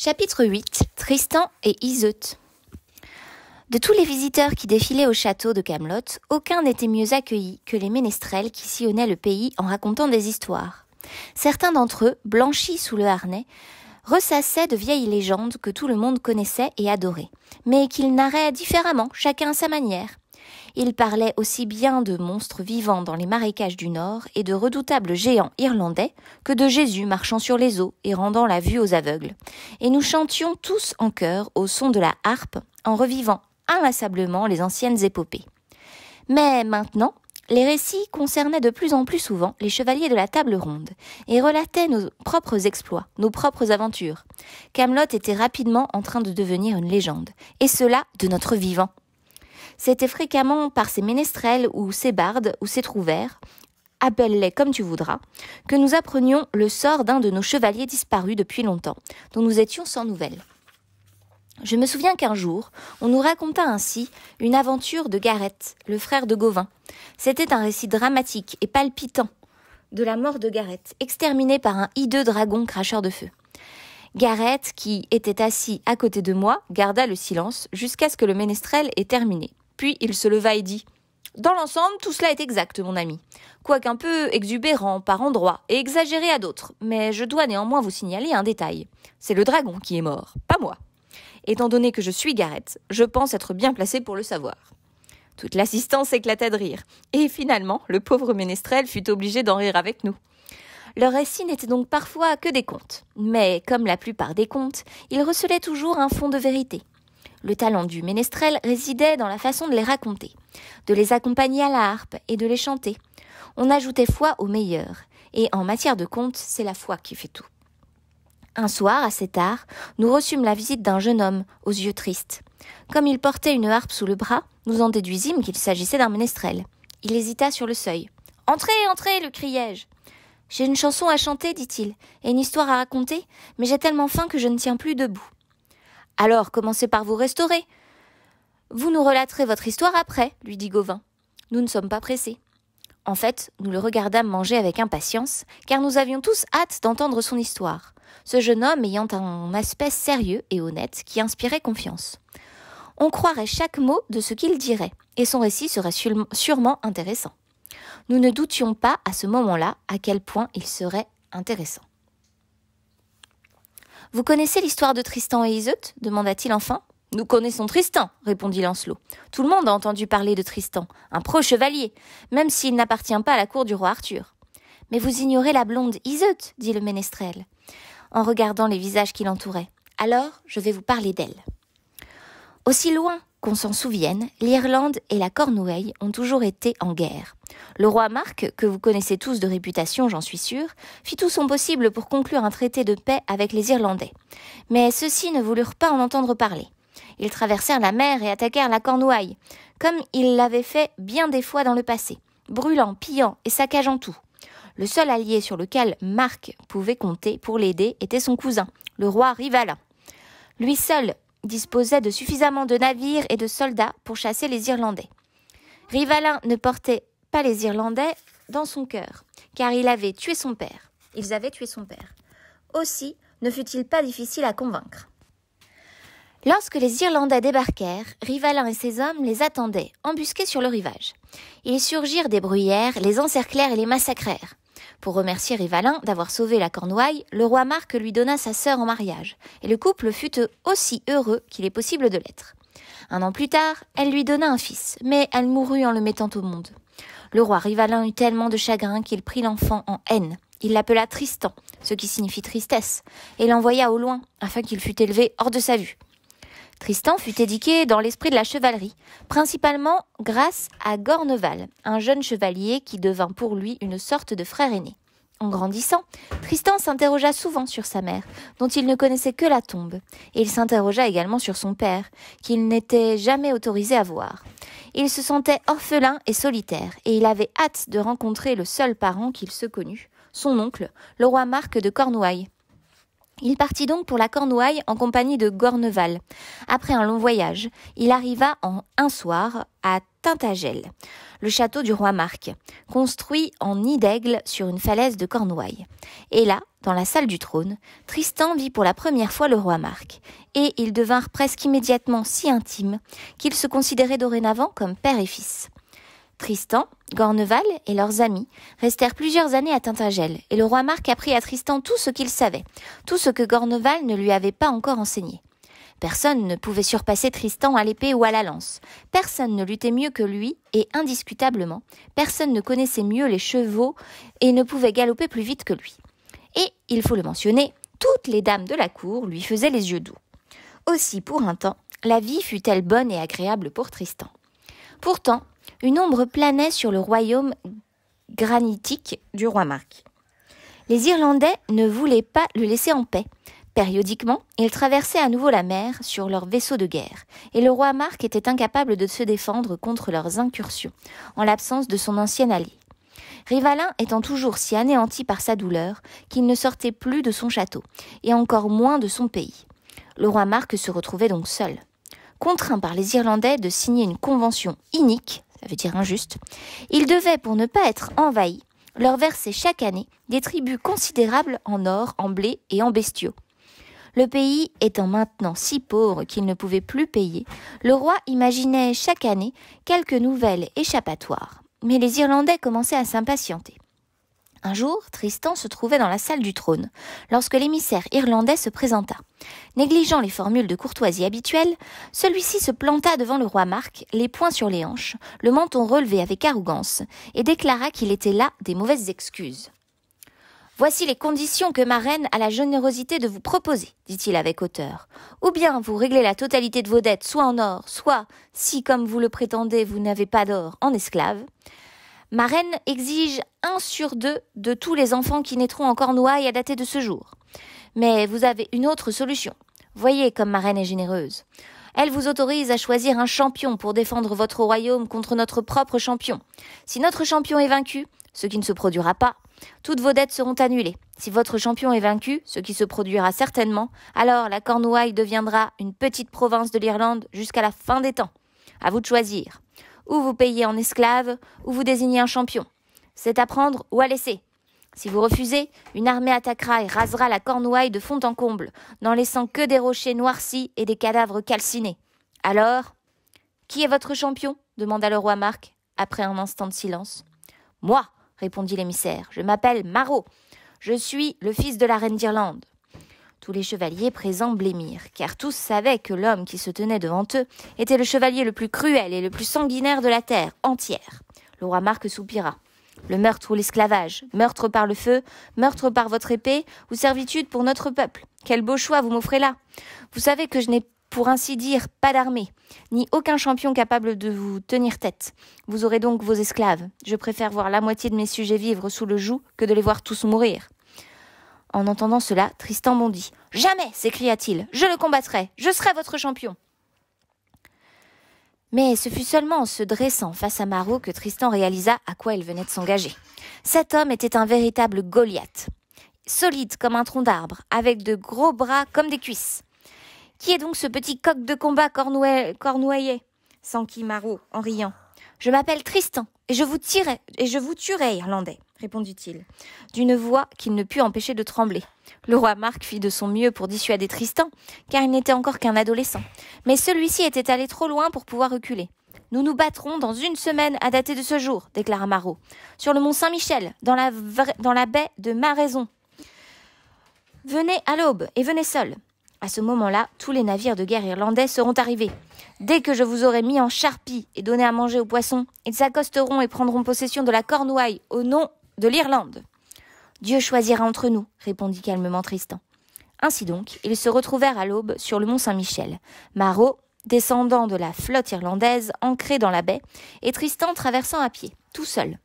Chapitre 8 Tristan et Iseut De tous les visiteurs qui défilaient au château de Camelot, aucun n'était mieux accueilli que les ménestrels qui sillonnaient le pays en racontant des histoires. Certains d'entre eux, blanchis sous le harnais, ressassaient de vieilles légendes que tout le monde connaissait et adorait, mais qu'ils narraient différemment, chacun à sa manière. Il parlait aussi bien de monstres vivants dans les marécages du Nord et de redoutables géants irlandais que de Jésus marchant sur les eaux et rendant la vue aux aveugles. Et nous chantions tous en chœur au son de la harpe en revivant inlassablement les anciennes épopées. Mais maintenant, les récits concernaient de plus en plus souvent les chevaliers de la table ronde et relataient nos propres exploits, nos propres aventures. Camelot était rapidement en train de devenir une légende, et cela de notre vivant. C'était fréquemment par ces ménestrels ou ces bardes ou ces trouvères, appelle-les comme tu voudras, que nous apprenions le sort d'un de nos chevaliers disparus depuis longtemps, dont nous étions sans nouvelles. Je me souviens qu'un jour, on nous raconta ainsi une aventure de Gareth, le frère de Gauvin. C'était un récit dramatique et palpitant de la mort de Gareth, exterminée par un hideux dragon cracheur de feu. Gareth, qui était assis à côté de moi, garda le silence jusqu'à ce que le ménestrel ait terminé. Puis il se leva et dit Dans l'ensemble, tout cela est exact, mon ami, quoiqu'un peu exubérant par endroits et exagéré à d'autres, mais je dois néanmoins vous signaler un détail. C'est le dragon qui est mort, pas moi. Étant donné que je suis Gareth, je pense être bien placé pour le savoir. Toute l'assistance éclata de rire, et finalement, le pauvre ménestrel fut obligé d'en rire avec nous. Leur récit n'était donc parfois que des contes, mais comme la plupart des contes, il recelait toujours un fond de vérité. Le talent du ménestrel résidait dans la façon de les raconter, de les accompagner à la harpe et de les chanter. On ajoutait foi au meilleur, et en matière de conte, c'est la foi qui fait tout. Un soir, assez tard, nous reçûmes la visite d'un jeune homme aux yeux tristes. Comme il portait une harpe sous le bras, nous en déduisîmes qu'il s'agissait d'un ménestrel. Il hésita sur le seuil. Entrez, entrez, le criai-je. J'ai une chanson à chanter, dit-il, et une histoire à raconter, mais j'ai tellement faim que je ne tiens plus debout. Alors commencez par vous restaurer. Vous nous relaterez votre histoire après, lui dit Gauvin. Nous ne sommes pas pressés. En fait, nous le regardâmes manger avec impatience, car nous avions tous hâte d'entendre son histoire. Ce jeune homme ayant un aspect sérieux et honnête qui inspirait confiance. On croirait chaque mot de ce qu'il dirait, et son récit serait sûrement intéressant. Nous ne doutions pas à ce moment-là à quel point il serait intéressant. Vous connaissez l'histoire de Tristan et Iseut demanda-t-il enfin. Nous connaissons Tristan, répondit Lancelot. Tout le monde a entendu parler de Tristan, un pro chevalier, même s'il n'appartient pas à la cour du roi Arthur. Mais vous ignorez la blonde Iseut, dit le ménestrel, en regardant les visages qui l'entouraient. Alors je vais vous parler d'elle. Aussi loin qu'on s'en souvienne, l'Irlande et la Cornouaille ont toujours été en guerre. Le roi Marc, que vous connaissez tous de réputation, j'en suis sûr, fit tout son possible pour conclure un traité de paix avec les Irlandais. Mais ceux-ci ne voulurent pas en entendre parler. Ils traversèrent la mer et attaquèrent la Cornouaille, comme ils l'avaient fait bien des fois dans le passé, brûlant, pillant et saccageant tout. Le seul allié sur lequel Marc pouvait compter pour l'aider était son cousin, le roi Rivalin. Lui seul disposait de suffisamment de navires et de soldats pour chasser les Irlandais. Rivalin ne portait pas les Irlandais dans son cœur, car il avait tué son père. Ils avaient tué son père. Aussi ne fut-il pas difficile à convaincre. Lorsque les Irlandais débarquèrent, Rivalin et ses hommes les attendaient, embusqués sur le rivage. Ils surgirent des bruyères, les encerclèrent et les massacrèrent. Pour remercier Rivalin d'avoir sauvé la Cornouaille, le roi Marc lui donna sa sœur en mariage, et le couple fut aussi heureux qu'il est possible de l'être. Un an plus tard, elle lui donna un fils, mais elle mourut en le mettant au monde. Le roi Rivalin eut tellement de chagrin qu'il prit l'enfant en haine. Il l'appela Tristan, ce qui signifie tristesse, et l'envoya au loin, afin qu'il fût élevé hors de sa vue. Tristan fut éduqué dans l'esprit de la chevalerie, principalement grâce à Gorneval, un jeune chevalier qui devint pour lui une sorte de frère aîné. En grandissant, Tristan s'interrogea souvent sur sa mère, dont il ne connaissait que la tombe, et il s'interrogea également sur son père, qu'il n'était jamais autorisé à voir. Il se sentait orphelin et solitaire, et il avait hâte de rencontrer le seul parent qu'il se connût, son oncle, le roi Marc de Cornouailles, il partit donc pour la Cornouaille en compagnie de Gorneval. Après un long voyage, il arriva en un soir à Tintagel, le château du roi Marc, construit en nid d'aigle sur une falaise de Cornouaille. Et là, dans la salle du trône, Tristan vit pour la première fois le roi Marc, et ils devinrent presque immédiatement si intimes qu'ils se considéraient dorénavant comme père et fils. Tristan, Gorneval et leurs amis restèrent plusieurs années à Tintagel, et le roi Marc apprit à Tristan tout ce qu'il savait, tout ce que Gorneval ne lui avait pas encore enseigné. Personne ne pouvait surpasser Tristan à l'épée ou à la lance. Personne ne luttait mieux que lui, et indiscutablement, personne ne connaissait mieux les chevaux et ne pouvait galoper plus vite que lui. Et, il faut le mentionner, toutes les dames de la cour lui faisaient les yeux doux. Aussi, pour un temps, la vie fut-elle bonne et agréable pour Tristan. Pourtant, une ombre planait sur le royaume granitique du roi Marc. Les Irlandais ne voulaient pas le laisser en paix. Périodiquement, ils traversaient à nouveau la mer sur leurs vaisseaux de guerre, et le roi Marc était incapable de se défendre contre leurs incursions, en l'absence de son ancien allié. Rivalin étant toujours si anéanti par sa douleur qu'il ne sortait plus de son château, et encore moins de son pays. Le roi Marc se retrouvait donc seul. Contraint par les Irlandais de signer une convention inique ça veut dire injuste, ils devaient, pour ne pas être envahis, leur verser chaque année des tribus considérables en or, en blé et en bestiaux. Le pays étant maintenant si pauvre qu'il ne pouvait plus payer, le roi imaginait chaque année quelques nouvelles échappatoires. Mais les Irlandais commençaient à s'impatienter. Un jour, Tristan se trouvait dans la salle du trône, lorsque l'émissaire irlandais se présenta. Négligeant les formules de courtoisie habituelles, celui-ci se planta devant le roi Marc, les poings sur les hanches, le menton relevé avec arrogance, et déclara qu'il était là des mauvaises excuses. Voici les conditions que ma reine a la générosité de vous proposer, dit-il avec hauteur. Ou bien vous réglez la totalité de vos dettes soit en or, soit, si comme vous le prétendez, vous n'avez pas d'or, en esclave. Ma exige un sur deux de tous les enfants qui naîtront en Cornouailles à dater de ce jour. Mais vous avez une autre solution. Voyez comme Marraine est généreuse. Elle vous autorise à choisir un champion pour défendre votre royaume contre notre propre champion. Si notre champion est vaincu, ce qui ne se produira pas, toutes vos dettes seront annulées. Si votre champion est vaincu, ce qui se produira certainement, alors la Cornouaille deviendra une petite province de l'Irlande jusqu'à la fin des temps. À vous de choisir ou vous payez en esclave, ou vous désignez un champion. C'est à prendre ou à laisser. Si vous refusez, une armée attaquera et rasera la Cornouaille de fond en comble, n'en laissant que des rochers noircis et des cadavres calcinés. Alors, qui est votre champion demanda le roi Marc, après un instant de silence. Moi, répondit l'émissaire, je m'appelle Marot. Je suis le fils de la reine d'Irlande. Tous les chevaliers présents blêmirent, car tous savaient que l'homme qui se tenait devant eux était le chevalier le plus cruel et le plus sanguinaire de la terre entière. Le roi Marc soupira. Le meurtre ou l'esclavage, meurtre par le feu, meurtre par votre épée, ou servitude pour notre peuple. Quel beau choix vous m'offrez là. Vous savez que je n'ai pour ainsi dire, pas d'armée, ni aucun champion capable de vous tenir tête. Vous aurez donc vos esclaves. Je préfère voir la moitié de mes sujets vivre sous le joug que de les voir tous mourir. En entendant cela, Tristan bondit. Jamais s'écria-t-il. Je le combattrai. Je serai votre champion. Mais ce fut seulement en se dressant face à Marot que Tristan réalisa à quoi il venait de s'engager. Cet homme était un véritable Goliath, solide comme un tronc d'arbre, avec de gros bras comme des cuisses. Qui est donc ce petit coq de combat cornouaillais s'enquit Marot en riant. Je m'appelle Tristan, et je vous tirai, et je vous tuerai, Irlandais, répondit-il, d'une voix qu'il ne put empêcher de trembler. Le roi Marc fit de son mieux pour dissuader Tristan, car il n'était encore qu'un adolescent. Mais celui-ci était allé trop loin pour pouvoir reculer. Nous nous battrons dans une semaine à dater de ce jour, déclara Marot, sur le mont Saint-Michel, dans la, dans la baie de Maraison. Venez à l'aube et venez seul. À ce moment-là, tous les navires de guerre irlandais seront arrivés. Dès que je vous aurai mis en charpie et donné à manger aux poissons, ils accosteront et prendront possession de la Cornouaille au nom de l'Irlande. Dieu choisira entre nous, répondit calmement Tristan. Ainsi donc, ils se retrouvèrent à l'aube sur le mont Saint-Michel. Marot, descendant de la flotte irlandaise ancrée dans la baie, et Tristan traversant à pied, tout seul,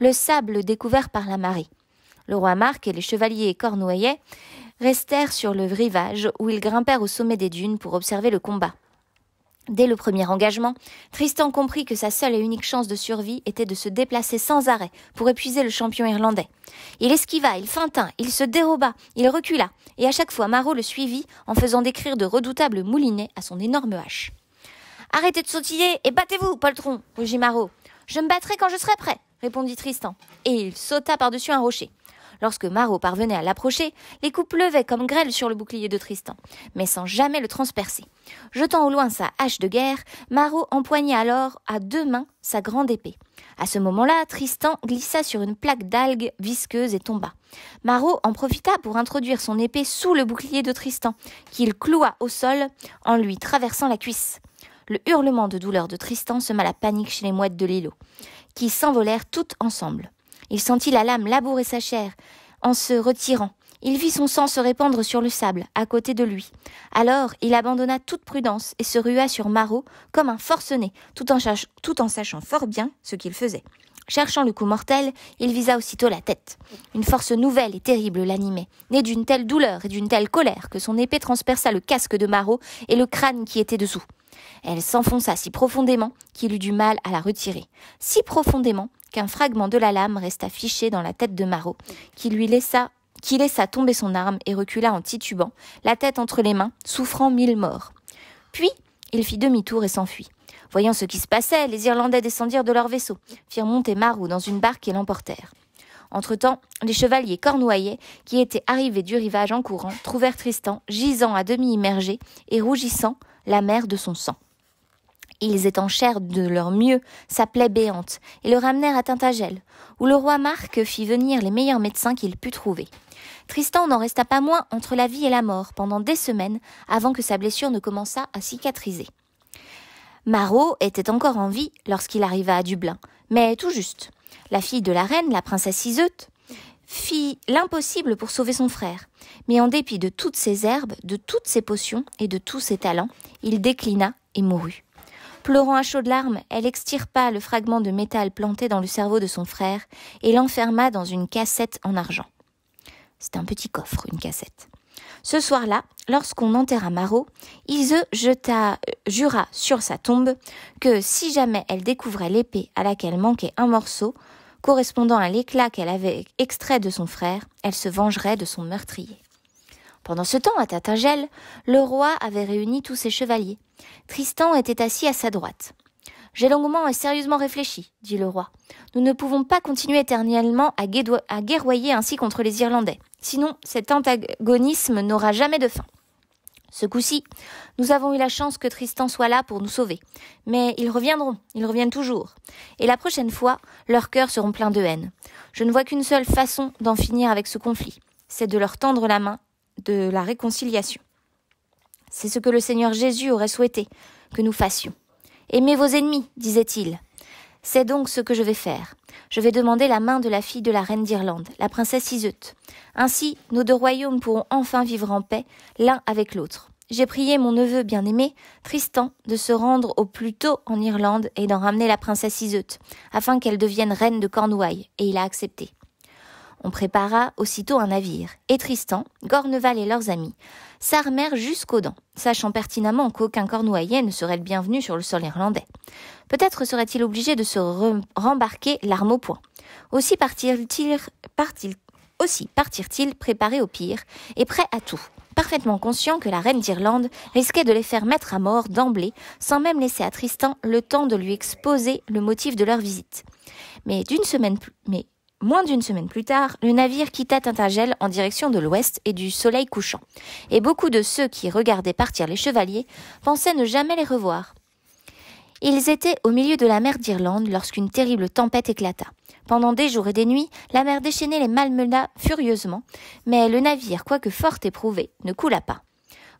le sable découvert par la marée. Le roi Marc et les chevaliers cornouaillais restèrent sur le rivage où ils grimpèrent au sommet des dunes pour observer le combat. Dès le premier engagement, Tristan comprit que sa seule et unique chance de survie était de se déplacer sans arrêt pour épuiser le champion irlandais. Il esquiva, il feintint, il se déroba, il recula, et à chaque fois Marot le suivit en faisant décrire de redoutables moulinets à son énorme hache. Arrêtez de sautiller et battez-vous, poltron, rugit Marot. Je me battrai quand je serai prêt, répondit Tristan, et il sauta par-dessus un rocher. Lorsque Marot parvenait à l'approcher, les coups levaient comme grêle sur le bouclier de Tristan, mais sans jamais le transpercer. Jetant au loin sa hache de guerre, Marot empoigna alors à deux mains sa grande épée. À ce moment-là, Tristan glissa sur une plaque d'algues visqueuse et tomba. Marot en profita pour introduire son épée sous le bouclier de Tristan, qu'il cloua au sol en lui traversant la cuisse. Le hurlement de douleur de Tristan sema la panique chez les mouettes de l'îlot, qui s'envolèrent toutes ensemble. Il sentit la lame labourer sa chair en se retirant. Il vit son sang se répandre sur le sable, à côté de lui. Alors, il abandonna toute prudence et se rua sur Marot comme un forcené, tout en, sachant fort bien ce qu'il faisait. Cherchant le coup mortel, il visa aussitôt la tête. Une force nouvelle et terrible l'animait, née d'une telle douleur et d'une telle colère que son épée transperça le casque de Marot et le crâne qui était dessous. Elle s'enfonça si profondément qu'il eut du mal à la retirer, si profondément qu'un fragment de la lame resta fiché dans la tête de Marot, qui lui laissa qui laissa tomber son arme et recula en titubant, la tête entre les mains, souffrant mille morts. Puis, il fit demi-tour et s'enfuit. Voyant ce qui se passait, les Irlandais descendirent de leur vaisseau, firent monter Marot dans une barque et l'emportèrent. Entre-temps, les chevaliers cornouaillais, qui étaient arrivés du rivage en courant, trouvèrent Tristan gisant à demi immergé et rougissant la mère de son sang. Ils étanchèrent de leur mieux sa plaie béante et le ramenèrent à Tintagel, où le roi Marc fit venir les meilleurs médecins qu'il put trouver. Tristan n'en resta pas moins entre la vie et la mort pendant des semaines avant que sa blessure ne commençât à cicatriser. Marot était encore en vie lorsqu'il arriva à Dublin, mais tout juste. La fille de la reine, la princesse Iseut, fit l'impossible pour sauver son frère. Mais en dépit de toutes ses herbes, de toutes ses potions et de tous ses talents, il déclina et mourut. Pleurant à chaudes larmes, elle extirpa le fragment de métal planté dans le cerveau de son frère et l'enferma dans une cassette en argent. C'est un petit coffre, une cassette. Ce soir-là, lorsqu'on enterra Marot, Ise euh, jura sur sa tombe que si jamais elle découvrait l'épée à laquelle manquait un morceau, correspondant à l'éclat qu'elle avait extrait de son frère, elle se vengerait de son meurtrier. Pendant ce temps, à Tatagel, le roi avait réuni tous ses chevaliers. Tristan était assis à sa droite. J'ai longuement et sérieusement réfléchi, dit le roi. Nous ne pouvons pas continuer éternellement à guerroyer ainsi contre les Irlandais. Sinon, cet antagonisme n'aura jamais de fin. Ce coup-ci, nous avons eu la chance que Tristan soit là pour nous sauver. Mais ils reviendront, ils reviennent toujours. Et la prochaine fois, leurs cœurs seront pleins de haine. Je ne vois qu'une seule façon d'en finir avec ce conflit, c'est de leur tendre la main de la réconciliation. C'est ce que le Seigneur Jésus aurait souhaité que nous fassions. Aimez vos ennemis, disait-il. C'est donc ce que je vais faire. Je vais demander la main de la fille de la reine d'Irlande, la princesse Iseut. Ainsi, nos deux royaumes pourront enfin vivre en paix, l'un avec l'autre. J'ai prié mon neveu bien-aimé, Tristan, de se rendre au plus tôt en Irlande et d'en ramener la princesse Iseut, afin qu'elle devienne reine de Cornouailles, et il a accepté. On prépara aussitôt un navire, et Tristan, Gorneval et leurs amis s'armèrent jusqu'aux dents, sachant pertinemment qu'aucun Cornouaillais ne serait le bienvenu sur le sol irlandais. Peut-être serait-il obligé de se rembarquer l'arme au point. Aussi partirent-ils préparés au pire et prêts à tout, parfaitement conscients que la reine d'Irlande risquait de les faire mettre à mort d'emblée, sans même laisser à Tristan le temps de lui exposer le motif de leur visite. Mais d'une semaine, mais Moins d'une semaine plus tard, le navire quitta Tintagel en direction de l'ouest et du soleil couchant, et beaucoup de ceux qui regardaient partir les chevaliers pensaient ne jamais les revoir. Ils étaient au milieu de la mer d'Irlande lorsqu'une terrible tempête éclata. Pendant des jours et des nuits, la mer déchaînée les malmena furieusement, mais le navire, quoique fort éprouvé, ne coula pas.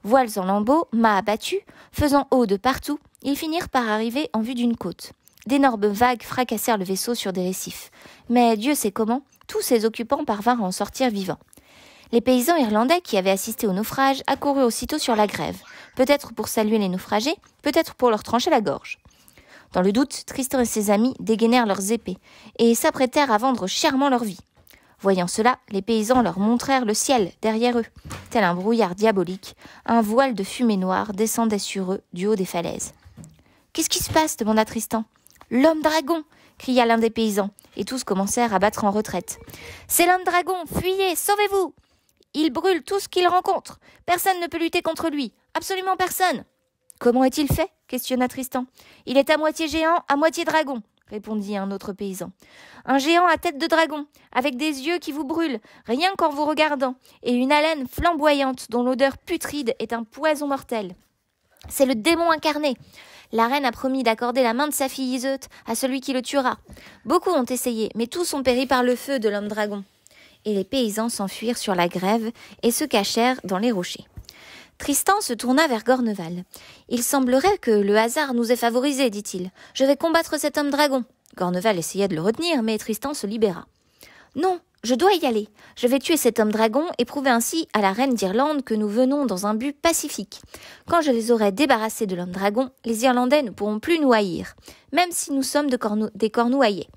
Voiles en lambeaux, mâts abattus, faisant eau de partout, ils finirent par arriver en vue d'une côte. D'énormes vagues fracassèrent le vaisseau sur des récifs. Mais Dieu sait comment, tous ses occupants parvinrent à en sortir vivants. Les paysans irlandais qui avaient assisté au naufrage accoururent aussitôt sur la grève, peut-être pour saluer les naufragés, peut-être pour leur trancher la gorge. Dans le doute, Tristan et ses amis dégainèrent leurs épées et s'apprêtèrent à vendre chèrement leur vie. Voyant cela, les paysans leur montrèrent le ciel derrière eux. Tel un brouillard diabolique, un voile de fumée noire descendait sur eux du haut des falaises. Qu'est-ce qui se passe demanda Tristan. L'homme dragon cria l'un des paysans, et tous commencèrent à battre en retraite. C'est l'homme dragon, fuyez, sauvez-vous Il brûle tout ce qu'il rencontre. Personne ne peut lutter contre lui, absolument personne. Comment est-il fait questionna Tristan. Il est à moitié géant, à moitié dragon, répondit un autre paysan. Un géant à tête de dragon, avec des yeux qui vous brûlent, rien qu'en vous regardant, et une haleine flamboyante dont l'odeur putride est un poison mortel. C'est le démon incarné. La reine a promis d'accorder la main de sa fille Iseut à celui qui le tuera. Beaucoup ont essayé, mais tous ont péri par le feu de l'homme dragon. Et les paysans s'enfuirent sur la grève et se cachèrent dans les rochers. Tristan se tourna vers Gorneval. Il semblerait que le hasard nous ait favorisés, dit-il. Je vais combattre cet homme dragon. Gorneval essaya de le retenir, mais Tristan se libéra. Non, je dois y aller. Je vais tuer cet homme dragon et prouver ainsi à la reine d'Irlande que nous venons dans un but pacifique. Quand je les aurai débarrassés de l'homme dragon, les Irlandais ne pourront plus nous haïr, même si nous sommes des cornouaillés.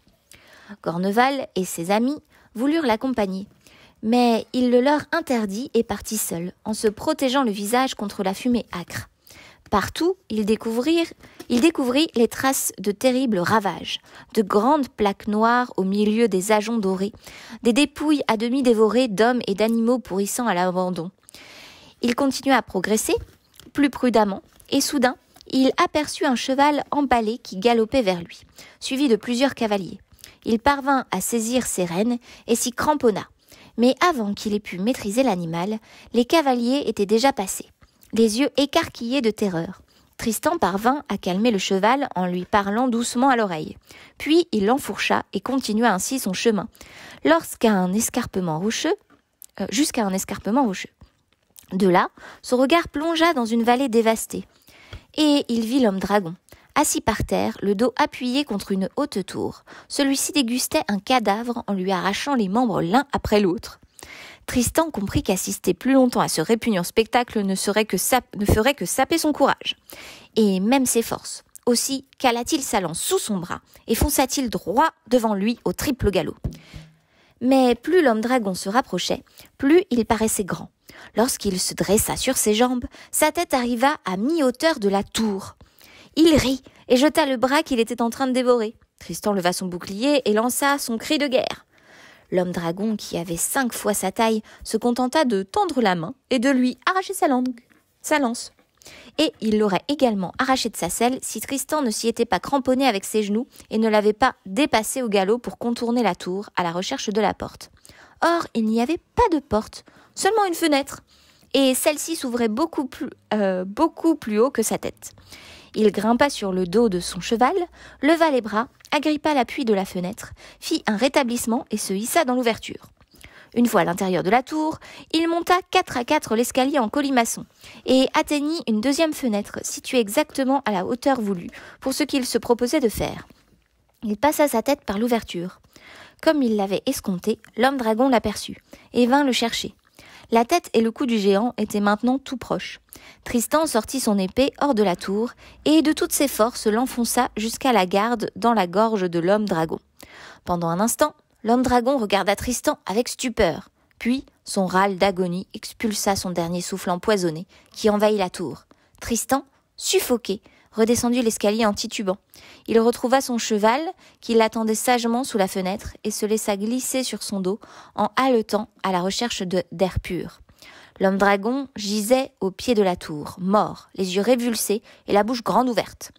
Corneval et ses amis voulurent l'accompagner. Mais il le leur interdit et partit seul, en se protégeant le visage contre la fumée âcre. Partout, ils découvrirent il découvrit les traces de terribles ravages, de grandes plaques noires au milieu des ajoncs dorés, des dépouilles à demi dévorées d'hommes et d'animaux pourrissant à l'abandon. Il continua à progresser, plus prudemment, et soudain, il aperçut un cheval emballé qui galopait vers lui, suivi de plusieurs cavaliers. Il parvint à saisir ses rênes et s'y cramponna. Mais avant qu'il ait pu maîtriser l'animal, les cavaliers étaient déjà passés, les yeux écarquillés de terreur. Tristan parvint à calmer le cheval en lui parlant doucement à l'oreille. Puis il l'enfourcha et continua ainsi son chemin, lorsqu'à un escarpement rocheux, euh, jusqu'à un escarpement rocheux. De là, son regard plongea dans une vallée dévastée, et il vit l'homme dragon. Assis par terre, le dos appuyé contre une haute tour, celui-ci dégustait un cadavre en lui arrachant les membres l'un après l'autre. Tristan comprit qu'assister plus longtemps à ce répugnant spectacle ne, serait que ne ferait que saper son courage, et même ses forces. Aussi cala-t-il sa lance sous son bras et fonça-t-il droit devant lui au triple galop. Mais plus l'homme dragon se rapprochait, plus il paraissait grand. Lorsqu'il se dressa sur ses jambes, sa tête arriva à mi-hauteur de la tour. Il rit et jeta le bras qu'il était en train de dévorer. Tristan leva son bouclier et lança son cri de guerre. L'homme dragon, qui avait cinq fois sa taille, se contenta de tendre la main et de lui arracher sa langue, sa lance. Et il l'aurait également arraché de sa selle si Tristan ne s'y était pas cramponné avec ses genoux et ne l'avait pas dépassé au galop pour contourner la tour à la recherche de la porte. Or, il n'y avait pas de porte, seulement une fenêtre, et celle-ci s'ouvrait beaucoup, plus, euh, beaucoup plus haut que sa tête. Il grimpa sur le dos de son cheval, leva les bras, agrippa l'appui de la fenêtre, fit un rétablissement et se hissa dans l'ouverture. Une fois à l'intérieur de la tour, il monta quatre à quatre l'escalier en colimaçon et atteignit une deuxième fenêtre située exactement à la hauteur voulue pour ce qu'il se proposait de faire. Il passa sa tête par l'ouverture. Comme il l'avait escompté, l'homme dragon l'aperçut et vint le chercher. La tête et le cou du géant étaient maintenant tout proches. Tristan sortit son épée hors de la tour et de toutes ses forces l'enfonça jusqu'à la garde dans la gorge de l'homme dragon. Pendant un instant, l'homme dragon regarda Tristan avec stupeur. Puis, son râle d'agonie expulsa son dernier souffle empoisonné qui envahit la tour. Tristan, suffoqué, Redescendu l'escalier en titubant. Il retrouva son cheval, qui l'attendait sagement sous la fenêtre, et se laissa glisser sur son dos, en haletant à la recherche d'air pur. L'homme dragon gisait au pied de la tour, mort, les yeux révulsés et la bouche grande ouverte.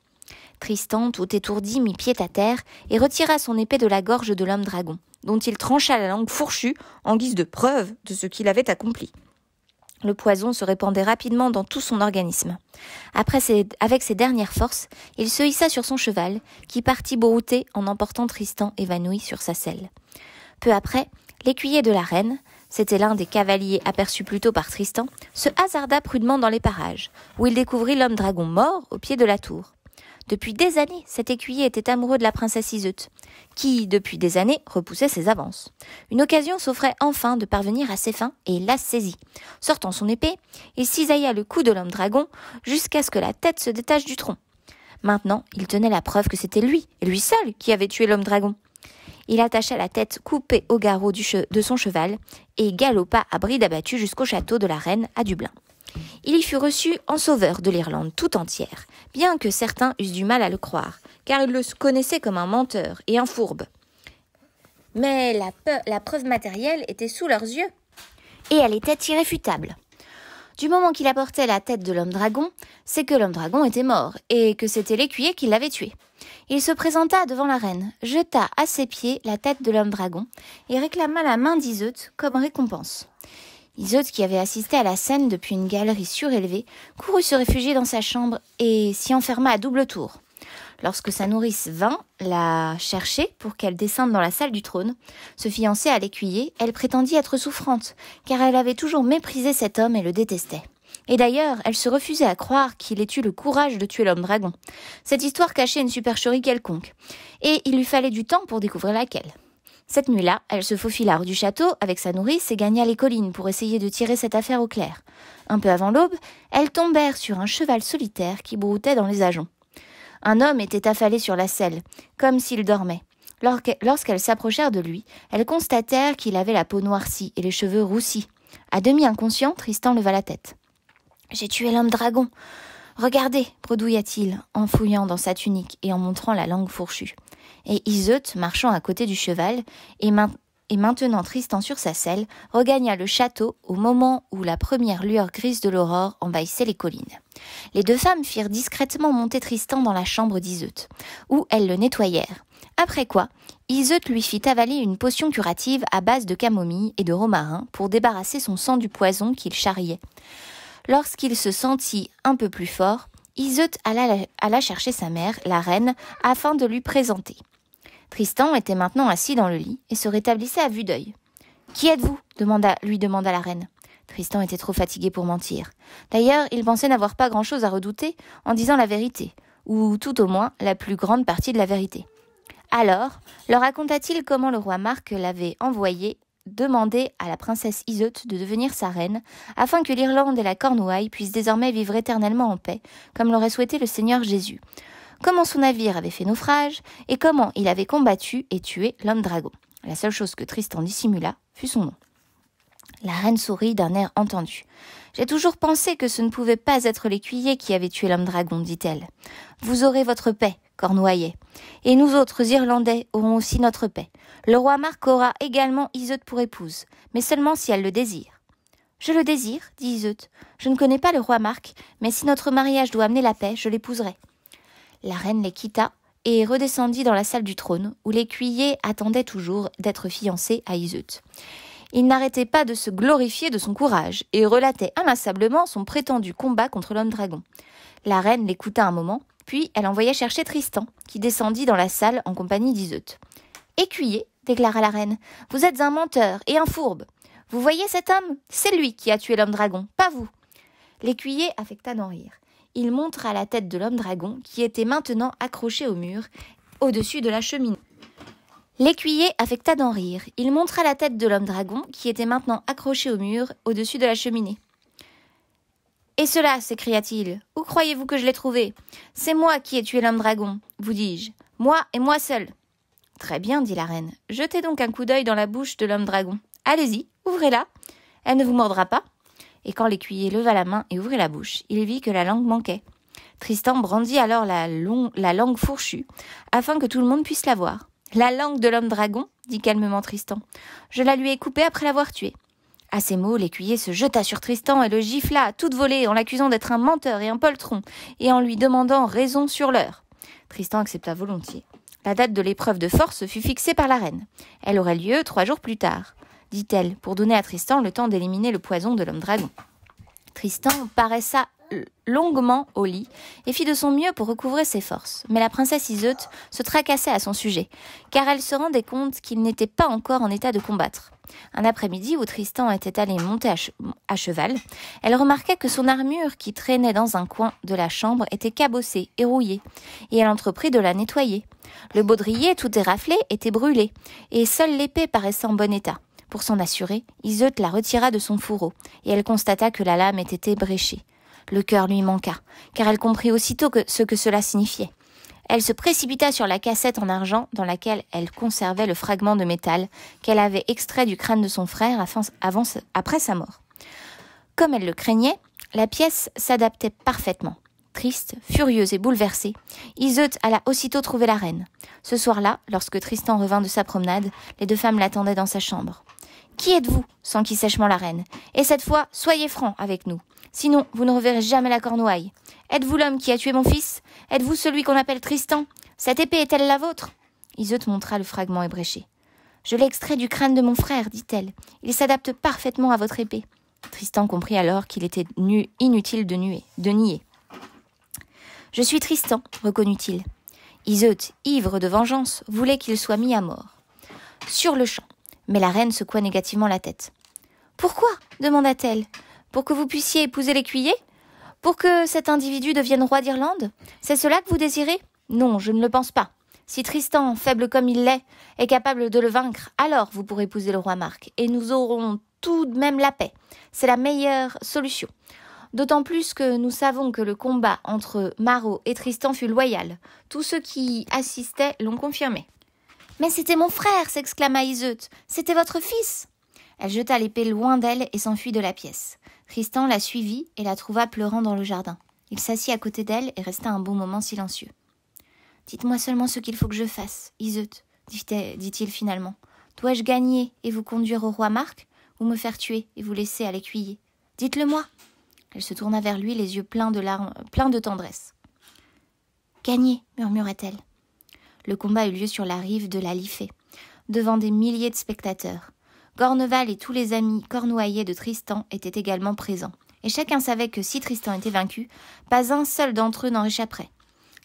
Tristan, tout étourdi, mit pied à terre et retira son épée de la gorge de l'homme dragon, dont il trancha la langue fourchue en guise de preuve de ce qu'il avait accompli. Le poison se répandait rapidement dans tout son organisme. Après avec ses dernières forces, il se hissa sur son cheval, qui partit bourrouter en emportant Tristan évanoui sur sa selle. Peu après, l'écuyer de la reine, c'était l'un des cavaliers aperçus plus tôt par Tristan, se hasarda prudemment dans les parages, où il découvrit l'homme dragon mort au pied de la tour. Depuis des années, cet écuyer était amoureux de la princesse Iseut, qui, depuis des années, repoussait ses avances. Une occasion s'offrait enfin de parvenir à ses fins, et la saisit. Sortant son épée, il cisailla le cou de l'homme dragon jusqu'à ce que la tête se détache du tronc. Maintenant, il tenait la preuve que c'était lui, et lui seul, qui avait tué l'homme dragon. Il attacha la tête coupée au garrot de son cheval et galopa à bride abattue jusqu'au château de la reine à Dublin. Il y fut reçu en sauveur de l'Irlande tout entière bien que certains eussent du mal à le croire, car ils le connaissaient comme un menteur et un fourbe. Mais la, preuve matérielle était sous leurs yeux. Et elle était irréfutable. Du moment qu'il apportait la tête de l'homme dragon, c'est que l'homme dragon était mort, et que c'était l'écuyer qui l'avait tué. Il se présenta devant la reine, jeta à ses pieds la tête de l'homme dragon, et réclama la main d'Iseut comme récompense. Isolde, qui avait assisté à la scène depuis une galerie surélevée, courut se réfugier dans sa chambre et s'y enferma à double tour. Lorsque sa nourrice vint la chercher pour qu'elle descende dans la salle du trône, se fiancée à l'écuyer, elle prétendit être souffrante, car elle avait toujours méprisé cet homme et le détestait. Et d'ailleurs, elle se refusait à croire qu'il ait eu le courage de tuer l'homme dragon. Cette histoire cachait une supercherie quelconque, et il lui fallait du temps pour découvrir laquelle. Cette nuit-là, elle se faufila hors du château avec sa nourrice et gagna les collines pour essayer de tirer cette affaire au clair. Un peu avant l'aube, elles tombèrent sur un cheval solitaire qui broutait dans les ajoncs. Un homme était affalé sur la selle, comme s'il dormait. Lorsqu'elles s'approchèrent de lui, elles constatèrent qu'il avait la peau noircie et les cheveux roussis. À demi inconscient, Tristan leva la tête. J'ai tué l'homme dragon. Regardez, bredouilla-t-il, en fouillant dans sa tunique et en montrant la langue fourchue et Iseut, marchant à côté du cheval, et, maintenant Tristan sur sa selle, regagna le château au moment où la première lueur grise de l'aurore envahissait les collines. Les deux femmes firent discrètement monter Tristan dans la chambre d'Iseut, où elles le nettoyèrent. Après quoi, Iseut lui fit avaler une potion curative à base de camomille et de romarin pour débarrasser son sang du poison qu'il charriait. Lorsqu'il se sentit un peu plus fort, Iseut alla chercher sa mère, la reine, afin de lui présenter. Tristan était maintenant assis dans le lit et se rétablissait à vue d'œil. Qui êtes-vous lui demanda la reine. Tristan était trop fatigué pour mentir. D'ailleurs, il pensait n'avoir pas grand-chose à redouter en disant la vérité, ou tout au moins la plus grande partie de la vérité. Alors, leur raconta-t-il comment le roi Marc l'avait envoyé demander à la princesse Isotte de devenir sa reine, afin que l'Irlande et la Cornouaille puissent désormais vivre éternellement en paix, comme l'aurait souhaité le Seigneur Jésus, comment son navire avait fait naufrage et comment il avait combattu et tué l'homme dragon. La seule chose que Tristan dissimula fut son nom. La reine sourit d'un air entendu. J'ai toujours pensé que ce ne pouvait pas être l'écuyer qui avait tué l'homme dragon, dit-elle. Vous aurez votre paix, Cornoyer, Et nous autres Irlandais aurons aussi notre paix. Le roi Marc aura également Iseut pour épouse, mais seulement si elle le désire. Je le désire, dit Iseut. Je ne connais pas le roi Marc, mais si notre mariage doit amener la paix, je l'épouserai. La reine les quitta et redescendit dans la salle du trône, où l'écuyer attendait toujours d'être fiancé à Iseut. Il n'arrêtait pas de se glorifier de son courage et relatait inlassablement son prétendu combat contre l'homme dragon. La reine l'écouta un moment, puis elle envoya chercher Tristan, qui descendit dans la salle en compagnie d'Iseut. Écuyer, déclara la reine, vous êtes un menteur et un fourbe. Vous voyez cet homme C'est lui qui a tué l'homme dragon, pas vous. L'écuyer affecta d'en rire il montra la tête de l'homme dragon qui était maintenant accroché au mur, au-dessus de la cheminée. L'écuyer affecta d'en rire. Il montra la tête de l'homme dragon qui était maintenant accroché au mur, au-dessus de la cheminée. Et cela, s'écria-t-il, où croyez-vous que je l'ai trouvé C'est moi qui ai tué l'homme dragon, vous dis-je, moi et moi seul. Très bien, dit la reine. Jetez donc un coup d'œil dans la bouche de l'homme dragon. Allez-y, ouvrez-la. Elle ne vous mordra pas, et quand l'écuyer leva la main et ouvrit la bouche, il vit que la langue manquait. Tristan brandit alors la, langue fourchue, afin que tout le monde puisse la voir. La langue de l'homme dragon, dit calmement Tristan. Je la lui ai coupée après l'avoir tué. À ces mots, l'écuyer se jeta sur Tristan et le gifla à toute volée en l'accusant d'être un menteur et un poltron, et en lui demandant raison sur l'heure. Tristan accepta volontiers. La date de l'épreuve de force fut fixée par la reine. Elle aurait lieu trois jours plus tard dit-elle, pour donner à Tristan le temps d'éliminer le poison de l'homme dragon. Tristan paraissa longuement au lit et fit de son mieux pour recouvrer ses forces. Mais la princesse isotte se tracassait à son sujet, car elle se rendait compte qu'il n'était pas encore en état de combattre. Un après-midi où Tristan était allé monter à, à, cheval, elle remarquait que son armure qui traînait dans un coin de la chambre était cabossée et rouillée, et elle entreprit de la nettoyer. Le baudrier, tout éraflé, était brûlé, et seule l'épée paraissait en bon état. Pour s'en assurer, Iseut la retira de son fourreau, et elle constata que la lame était ébréchée. Le cœur lui manqua, car elle comprit aussitôt ce que cela signifiait. Elle se précipita sur la cassette en argent dans laquelle elle conservait le fragment de métal qu'elle avait extrait du crâne de son frère après sa mort. Comme elle le craignait, la pièce s'adaptait parfaitement. Triste, furieuse et bouleversée, Iseut alla aussitôt trouver la reine. Ce soir-là, lorsque Tristan revint de sa promenade, les deux femmes l'attendaient dans sa chambre. Qui êtes-vous s'enquit sèchement la reine. Et cette fois, soyez franc avec nous. Sinon, vous ne reverrez jamais la cornouaille. Êtes-vous l'homme qui a tué mon fils Êtes-vous celui qu'on appelle Tristan Cette épée est-elle la vôtre Iseut montra le fragment ébréché. Je l'ai du crâne de mon frère, dit-elle. Il s'adapte parfaitement à votre épée. Tristan comprit alors qu'il était inutile de, nuer, de nier. Je suis Tristan, reconnut-il. Iseut, ivre de vengeance, voulait qu'il soit mis à mort. Sur le champ, mais la reine secoua négativement la tête. Pourquoi demanda-t-elle. Pour que vous puissiez épouser l'écuyer Pour que cet individu devienne roi d'Irlande C'est cela que vous désirez Non, je ne le pense pas. Si Tristan, faible comme il l'est, est capable de le vaincre, alors vous pourrez épouser le roi Marc, et nous aurons tout de même la paix. C'est la meilleure solution. D'autant plus que nous savons que le combat entre Marot et Tristan fut loyal. Tous ceux qui y assistaient l'ont confirmé. Mais c'était mon frère s'exclama Iseut. C'était votre fils Elle jeta l'épée loin d'elle et s'enfuit de la pièce. Tristan la suivit et la trouva pleurant dans le jardin. Il s'assit à côté d'elle et resta un bon moment silencieux. Dites-moi seulement ce qu'il faut que je fasse, Iseut, dit-il finalement. Dois-je gagner et vous conduire au roi Marc ou me faire tuer et vous laisser à l'écuyer Dites-le-moi. Elle se tourna vers lui, les yeux pleins de larmes, pleins de tendresse. Gagner, murmura elle le combat eut lieu sur la rive de la Liffey, devant des milliers de spectateurs. Gorneval et tous les amis cornouaillais de Tristan étaient également présents, et chacun savait que si Tristan était vaincu, pas un seul d'entre eux n'en échapperait.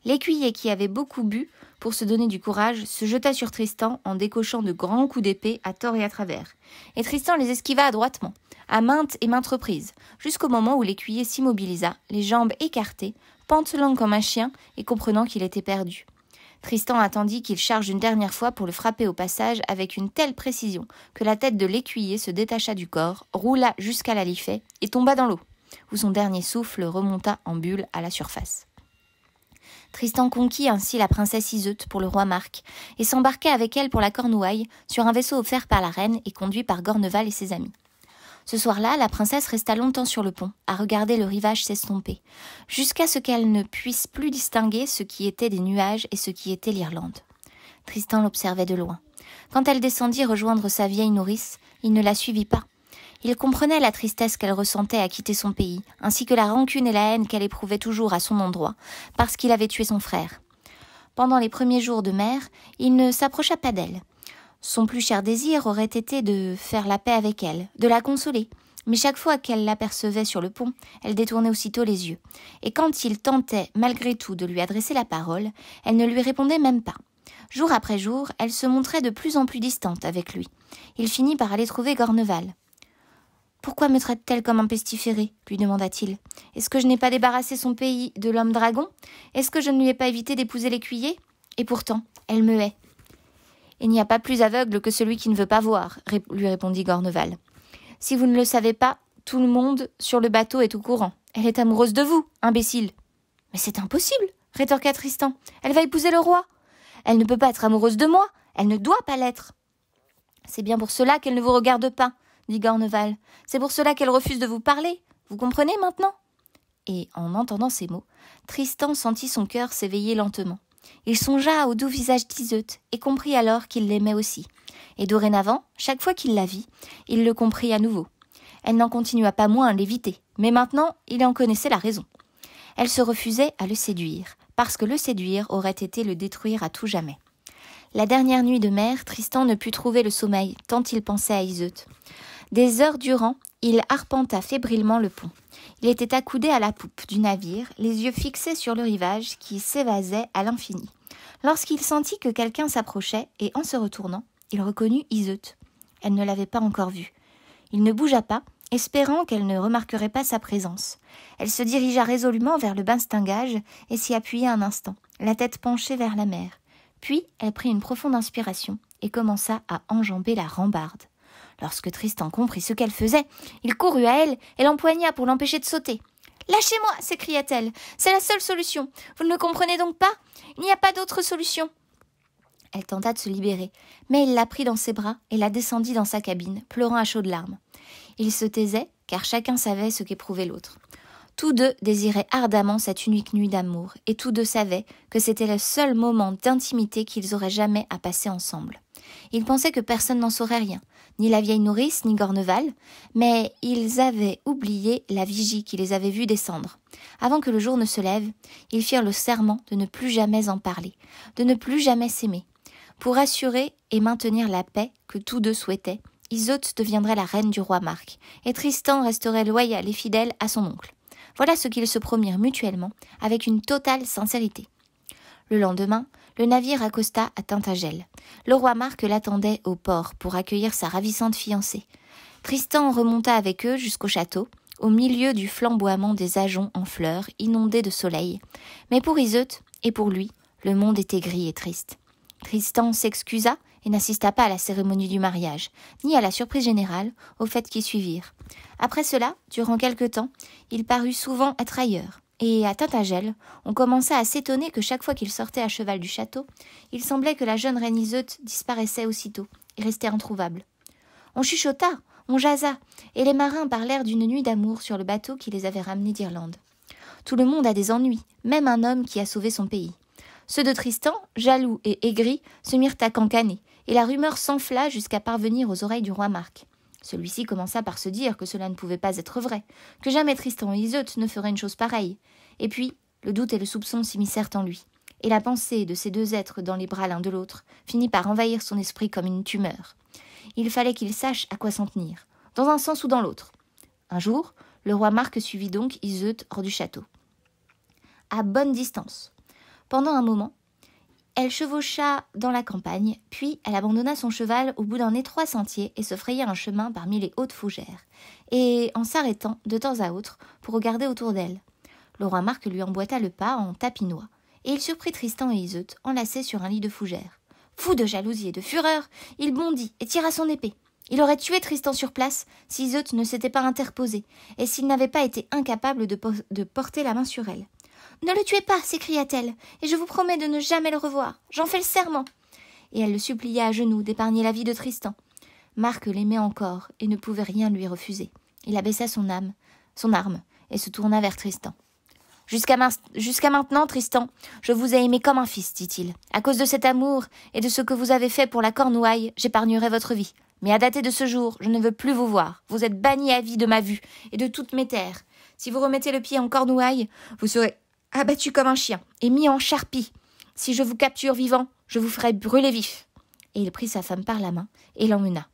L'écuyer qui avait beaucoup bu, pour se donner du courage, se jeta sur Tristan en décochant de grands coups d'épée à tort et à travers. Et Tristan les esquiva adroitement, à maintes et maintes reprises, jusqu'au moment où l'écuyer s'immobilisa, les jambes écartées, pantelant comme un chien et comprenant qu'il était perdu. Tristan attendit qu'il charge une dernière fois pour le frapper au passage avec une telle précision que la tête de l'écuyer se détacha du corps, roula jusqu'à l'alifet et tomba dans l'eau, où son dernier souffle remonta en bulle à la surface. Tristan conquit ainsi la princesse Iseute pour le roi Marc, et s'embarqua avec elle pour la Cornouaille, sur un vaisseau offert par la reine et conduit par Gorneval et ses amis. Ce soir-là, la princesse resta longtemps sur le pont, à regarder le rivage s'estomper, jusqu'à ce qu'elle ne puisse plus distinguer ce qui était des nuages et ce qui était l'Irlande. Tristan l'observait de loin. Quand elle descendit rejoindre sa vieille nourrice, il ne la suivit pas. Il comprenait la tristesse qu'elle ressentait à quitter son pays, ainsi que la rancune et la haine qu'elle éprouvait toujours à son endroit, parce qu'il avait tué son frère. Pendant les premiers jours de mer, il ne s'approcha pas d'elle. Son plus cher désir aurait été de faire la paix avec elle, de la consoler. Mais chaque fois qu'elle l'apercevait sur le pont, elle détournait aussitôt les yeux. Et quand il tentait, malgré tout, de lui adresser la parole, elle ne lui répondait même pas. Jour après jour, elle se montrait de plus en plus distante avec lui. Il finit par aller trouver Gorneval. Pourquoi me traite-t-elle comme un pestiféré lui demanda-t-il. Est-ce que je n'ai pas débarrassé son pays de l'homme dragon Est-ce que je ne lui ai pas évité d'épouser l'écuyer Et pourtant, elle me hait. Il n'y a pas plus aveugle que celui qui ne veut pas voir, lui répondit Gorneval. Si vous ne le savez pas, tout le monde sur le bateau est au courant. Elle est amoureuse de vous, imbécile. Mais c'est impossible, rétorqua Tristan. Elle va épouser le roi. Elle ne peut pas être amoureuse de moi. Elle ne doit pas l'être. C'est bien pour cela qu'elle ne vous regarde pas, dit Gorneval. C'est pour cela qu'elle refuse de vous parler. Vous comprenez maintenant? Et en entendant ces mots, Tristan sentit son cœur s'éveiller lentement. Il songea au doux visage d'Iseute et comprit alors qu'il l'aimait aussi. Et dorénavant, chaque fois qu'il la vit, il le comprit à nouveau. Elle n'en continua pas moins à l'éviter, mais maintenant il en connaissait la raison. Elle se refusait à le séduire, parce que le séduire aurait été le détruire à tout jamais. La dernière nuit de mer, Tristan ne put trouver le sommeil, tant il pensait à Iseut. Des heures durant, il arpenta fébrilement le pont. Il était accoudé à la poupe du navire, les yeux fixés sur le rivage qui s'évasait à l'infini. Lorsqu'il sentit que quelqu'un s'approchait, et en se retournant, il reconnut Iseut. Elle ne l'avait pas encore vu. Il ne bougea pas, espérant qu'elle ne remarquerait pas sa présence. Elle se dirigea résolument vers le bastingage et s'y appuya un instant, la tête penchée vers la mer. Puis elle prit une profonde inspiration et commença à enjamber la rambarde. Lorsque Tristan comprit ce qu'elle faisait, il courut à elle et l'empoigna pour l'empêcher de sauter. Lâchez-moi s'écria-t-elle. C'est la seule solution. Vous ne me comprenez donc pas Il n'y a pas d'autre solution. Elle tenta de se libérer, mais il la prit dans ses bras et la descendit dans sa cabine, pleurant à chaudes larmes. Ils se taisaient, car chacun savait ce qu'éprouvait l'autre. Tous deux désiraient ardemment cette unique nuit d'amour, et tous deux savaient que c'était le seul moment d'intimité qu'ils auraient jamais à passer ensemble. Ils pensaient que personne n'en saurait rien, ni la vieille nourrice, ni Gorneval, mais ils avaient oublié la vigie qui les avait vus descendre. Avant que le jour ne se lève, ils firent le serment de ne plus jamais en parler, de ne plus jamais s'aimer. Pour assurer et maintenir la paix que tous deux souhaitaient, Isote deviendrait la reine du roi Marc, et Tristan resterait loyal et fidèle à son oncle. Voilà ce qu'ils se promirent mutuellement, avec une totale sincérité. Le lendemain, le navire accosta à Tintagel. Le roi Marc l'attendait au port pour accueillir sa ravissante fiancée. Tristan remonta avec eux jusqu'au château, au milieu du flamboiement des ajoncs en fleurs inondés de soleil. Mais pour Iseut et pour lui, le monde était gris et triste. Tristan s'excusa et n'assista pas à la cérémonie du mariage, ni à la surprise générale, aux fêtes qui suivirent. Après cela, durant quelque temps, il parut souvent être ailleurs et à Tintagel, on commença à s'étonner que chaque fois qu'il sortait à cheval du château, il semblait que la jeune reine disparaissait aussitôt et restait introuvable. On chuchota, on jasa, et les marins parlèrent d'une nuit d'amour sur le bateau qui les avait ramenés d'Irlande. Tout le monde a des ennuis, même un homme qui a sauvé son pays. Ceux de Tristan, jaloux et aigris, se mirent à cancaner, et la rumeur s'enfla jusqu'à parvenir aux oreilles du roi Marc. Celui-ci commença par se dire que cela ne pouvait pas être vrai, que jamais Tristan et Iseut ne feraient une chose pareille. Et puis, le doute et le soupçon s'immissèrent en lui, et la pensée de ces deux êtres dans les bras l'un de l'autre finit par envahir son esprit comme une tumeur. Il fallait qu'il sache à quoi s'en tenir, dans un sens ou dans l'autre. Un jour, le roi Marc suivit donc Iseut hors du château. À bonne distance. Pendant un moment, elle chevaucha dans la campagne, puis elle abandonna son cheval au bout d'un étroit sentier et se fraya un chemin parmi les hautes fougères, et en s'arrêtant de temps à autre pour regarder autour d'elle. Le roi Marc lui emboîta le pas en tapinois, et il surprit Tristan et Iseut enlacés sur un lit de fougères. Fou de jalousie et de fureur, il bondit et tira son épée. Il aurait tué Tristan sur place si Iseut ne s'était pas interposée, et s'il n'avait pas été incapable de porter la main sur elle. Ne le tuez pas, s'écria-t-elle, et je vous promets de ne jamais le revoir. J'en fais le serment. Et elle le supplia à genoux d'épargner la vie de Tristan. Marc l'aimait encore et ne pouvait rien lui refuser. Il abaissa son âme, son arme, et se tourna vers Tristan. Jusqu'à maintenant, Tristan, je vous ai aimé comme un fils, dit-il. À cause de cet amour et de ce que vous avez fait pour la Cornouaille, j'épargnerai votre vie. Mais à dater de ce jour, je ne veux plus vous voir. Vous êtes banni à vie de ma vue et de toutes mes terres. Si vous remettez le pied en Cornouaille, vous serez abattu comme un chien et mis en charpie. Si je vous capture vivant, je vous ferai brûler vif. Et il prit sa femme par la main et l'emmena.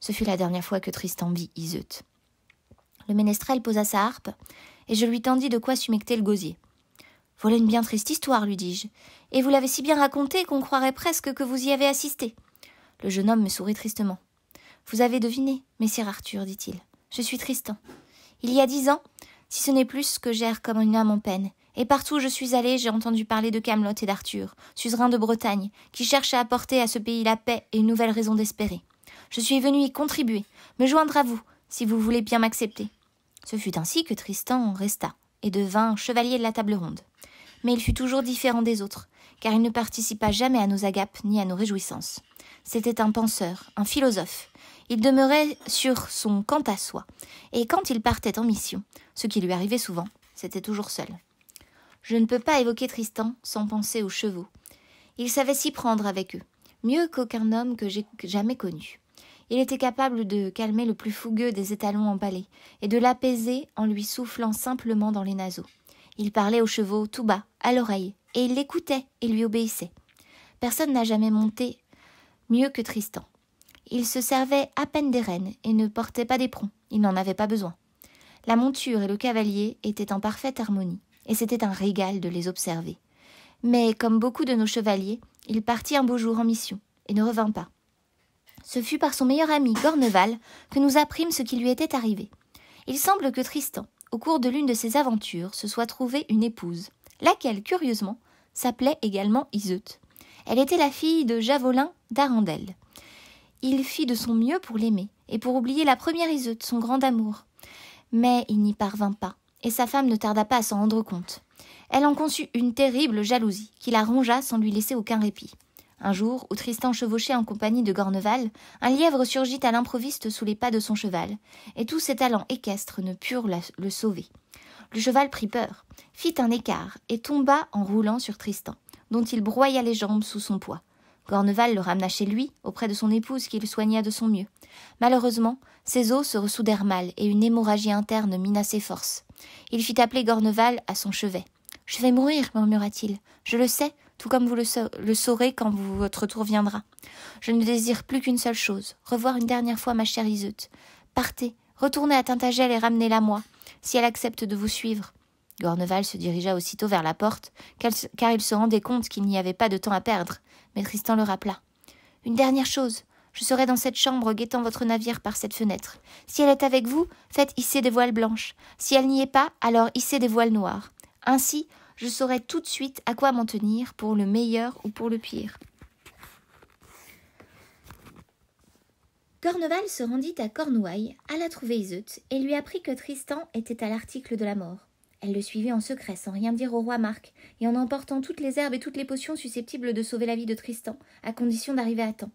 Ce fut la dernière fois que Tristan vit Iseut. Le ménestrel posa sa harpe, et je lui tendis de quoi sumecter le gosier. Voilà une bien triste histoire, lui dis-je, et vous l'avez si bien racontée qu'on croirait presque que vous y avez assisté. Le jeune homme me sourit tristement. Vous avez deviné, messire Arthur, dit-il. Je suis Tristan. Il y a dix ans, si ce n'est plus que j'erre comme une âme en peine, et partout où je suis allée, j'ai entendu parler de Camelot et d'Arthur, suzerain de Bretagne, qui cherchent à apporter à ce pays la paix et une nouvelle raison d'espérer. Je suis venu y contribuer, me joindre à vous, si vous voulez bien m'accepter. Ce fut ainsi que Tristan resta, et devint chevalier de la table ronde. Mais il fut toujours différent des autres, car il ne participa jamais à nos agapes ni à nos réjouissances. C'était un penseur, un philosophe. Il demeurait sur son quant à soi, et quand il partait en mission, ce qui lui arrivait souvent, c'était toujours seul. Je ne peux pas évoquer Tristan sans penser aux chevaux. Il savait s'y prendre avec eux, mieux qu'aucun homme que j'ai jamais connu. Il était capable de calmer le plus fougueux des étalons emballés et de l'apaiser en lui soufflant simplement dans les naseaux. Il parlait aux chevaux tout bas, à l'oreille, et il l'écoutait et lui obéissait. Personne n'a jamais monté mieux que Tristan. Il se servait à peine des rênes et ne portait pas d'éperon, il n'en avait pas besoin. La monture et le cavalier étaient en parfaite harmonie et c'était un régal de les observer. Mais, comme beaucoup de nos chevaliers, il partit un beau jour en mission, et ne revint pas. Ce fut par son meilleur ami Gorneval que nous apprîmes ce qui lui était arrivé. Il semble que Tristan, au cours de l'une de ses aventures, se soit trouvé une épouse, laquelle, curieusement, s'appelait également Iseute. Elle était la fille de Javolin d'Arendel. Il fit de son mieux pour l'aimer et pour oublier la première Iseute, son grand amour. Mais il n'y parvint pas, et sa femme ne tarda pas à s'en rendre compte. Elle en conçut une terrible jalousie qui la rongea sans lui laisser aucun répit. Un jour, où Tristan chevauchait en compagnie de Gorneval, un lièvre surgit à l'improviste sous les pas de son cheval, et tous ses talents équestres ne purent le sauver. Le cheval prit peur, fit un écart, et tomba en roulant sur Tristan, dont il broya les jambes sous son poids. Gorneval le ramena chez lui, auprès de son épouse qu'il soigna de son mieux. Malheureusement, ses os se ressoudèrent mal et une hémorragie interne mina ses forces. Il fit appeler Gorneval à son chevet. Je vais mourir, murmura-t-il. Je le sais, tout comme vous le, saurez quand votre tour viendra. Je ne désire plus qu'une seule chose, revoir une dernière fois ma chère Iseute. Partez, retournez à Tintagel et ramenez-la moi, si elle accepte de vous suivre. Gorneval se dirigea aussitôt vers la porte, car il se rendait compte qu'il n'y avait pas de temps à perdre, mais Tristan le rappela. Une dernière chose, je serai dans cette chambre guettant votre navire par cette fenêtre. Si elle est avec vous, faites hisser des voiles blanches. Si elle n'y est pas, alors hissez des voiles noires. Ainsi, je saurai tout de suite à quoi m'en tenir, pour le meilleur ou pour le pire. Corneval se rendit à Cornouailles, alla trouver Iseut, et lui apprit que Tristan était à l'article de la mort. Elle le suivit en secret, sans rien dire au roi Marc, et en emportant toutes les herbes et toutes les potions susceptibles de sauver la vie de Tristan, à condition d'arriver à temps.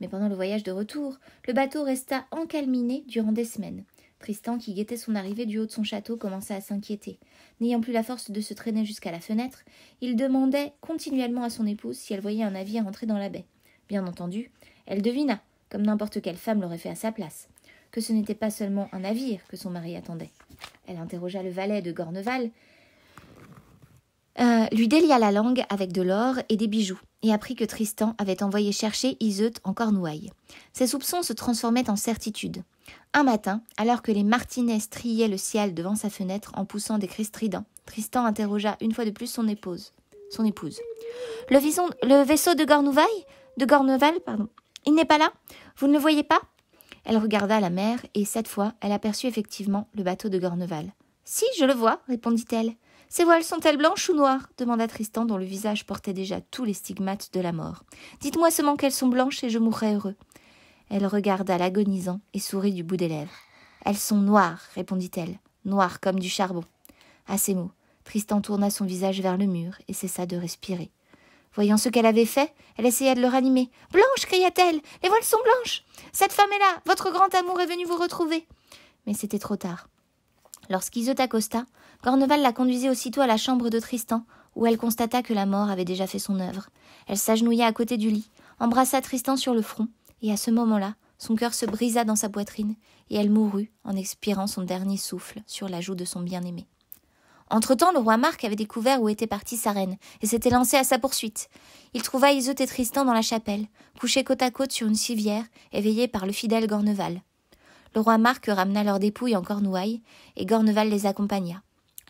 Mais pendant le voyage de retour, le bateau resta encalminé durant des semaines. Tristan, qui guettait son arrivée du haut de son château, commença à s'inquiéter. N'ayant plus la force de se traîner jusqu'à la fenêtre, il demandait continuellement à son épouse si elle voyait un navire entrer dans la baie. Bien entendu, elle devina, comme n'importe quelle femme l'aurait fait à sa place, que ce n'était pas seulement un navire que son mari attendait. Elle interrogea le valet de Gorneval, euh, lui délia la langue avec de l'or et des bijoux, et apprit que Tristan avait envoyé chercher Iseut en Cornouaille. Ses soupçons se transformaient en certitude. Un matin, alors que les martinets triaient le ciel devant sa fenêtre en poussant des cris stridents, Tristan interrogea une fois de plus son épouse. Son épouse. Le, le vaisseau de Gornouvaille De Gorneval, pardon. Il n'est pas là Vous ne le voyez pas Elle regarda la mer, et cette fois, elle aperçut effectivement le bateau de Gorneval. Si, je le vois, répondit-elle. Ces voiles sont-elles blanches ou noires demanda Tristan, dont le visage portait déjà tous les stigmates de la mort. Dites-moi seulement qu'elles sont blanches et je mourrai heureux. Elle regarda l'agonisant et sourit du bout des lèvres. Elles sont noires, répondit-elle, noires comme du charbon. À ces mots, Tristan tourna son visage vers le mur et cessa de respirer. Voyant ce qu'elle avait fait, elle essaya de le ranimer. Blanche cria-t-elle Les voiles sont blanches Cette femme est là Votre grand amour est venu vous retrouver Mais c'était trop tard. Lorsqu'Iseut accosta, Corneval la conduisit aussitôt à la chambre de Tristan, où elle constata que la mort avait déjà fait son œuvre. Elle s'agenouilla à côté du lit, embrassa Tristan sur le front, et à ce moment-là, son cœur se brisa dans sa poitrine, et elle mourut en expirant son dernier souffle sur la joue de son bien-aimé. Entre-temps, le roi Marc avait découvert où était partie sa reine, et s'était lancé à sa poursuite. Il trouva Iseut et Tristan dans la chapelle, couchés côte à côte sur une civière, éveillés par le fidèle Gorneval le roi Marc ramena leurs dépouilles en Cornouailles, et Gorneval les accompagna.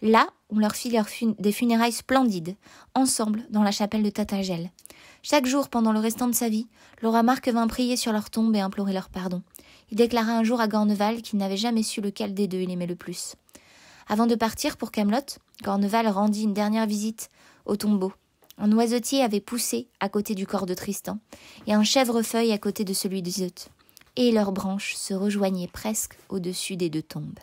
Là, on leur fit des funérailles splendides, ensemble, dans la chapelle de Tatagel. Chaque jour, pendant le restant de sa vie, le roi Marc vint prier sur leur tombe et implorer leur pardon. Il déclara un jour à Gorneval qu'il n'avait jamais su lequel des deux il aimait le plus. Avant de partir pour Camelot, Gorneval rendit une dernière visite au tombeau. Un oisetier avait poussé à côté du corps de Tristan, et un chèvrefeuille à côté de celui de et leurs branches se rejoignaient presque au-dessus des deux tombes.